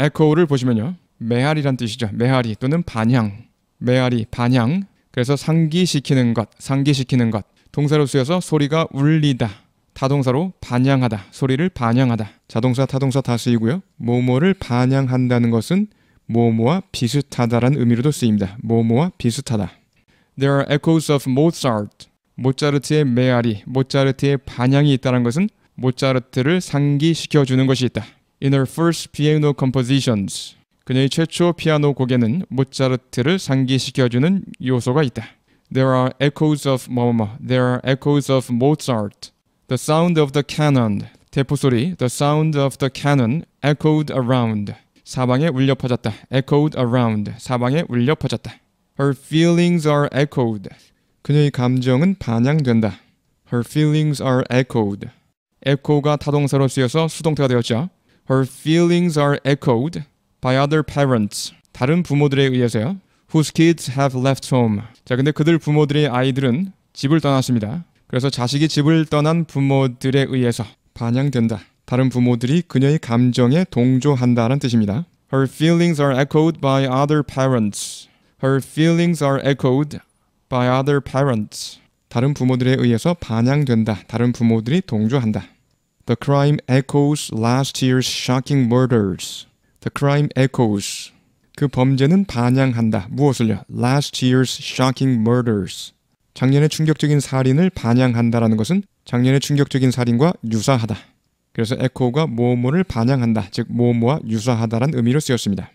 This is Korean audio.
에코를 보시면요. 메아리란 뜻이죠. 메아리 또는 반향. 메아리, 반향. 그래서 상기시키는 것, 상기시키는 것. 동사로 쓰여서 소리가 울리다. 타동사로 반향하다. 소리를 반향하다. 자동사, 타동사 다 쓰이고요. 모모를 반향한다는 것은 모모와 비슷하다라는 의미로도 쓰입니다. 모모와 비슷하다. There are echoes of Mozart. 모차르트의 메아리, 모차르트의 반향이 있다는 것은 모차르트를 상기시켜주는 것이 있다. In her first piano compositions, 그녀의 최초 피아노 곡에는 모차르트를 상기시켜주는 요소가 있다. There are echoes of 뭐뭐뭐. There are echoes of Mozart. The sound of the cannon. 대포 소리. The sound of the cannon echoed around. 사방에 울려 퍼졌다. Echoed around. 사방에 울려 퍼졌다. Her feelings are echoed. 그녀의 감정은 반영된다. Her feelings are echoed. 에코가 타동사로 쓰여서 수동태가 되었죠. Her feelings are echoed by other parents. 다른 부모들에 의해서요. Whose kids have left home. 자, 근데 그들 부모들의 아이들은 집을 떠났습니다. 그래서 자식이 집을 떠난 부모들에 의해서 반영된다. 다른 부모들이 그녀의 감정에 동조한다는 뜻입니다. Her feelings are echoed by other parents. Her feelings are echoed by other parents. 다른 부모들에 의해서 반영된다. 다른 부모들이 동조한다. The crime echoes last year's shocking murders. The crime echoes. 그 범죄는 반영한다. 무엇을요? Last year's shocking murders. 작년의 충격적인 살인을 반영한다라는 것은 작년의 충격적인 살인과 유사하다. 그래서 에코가 모모를 반영한다. 즉 모모와 유사하다란 의미로 쓰였습니다.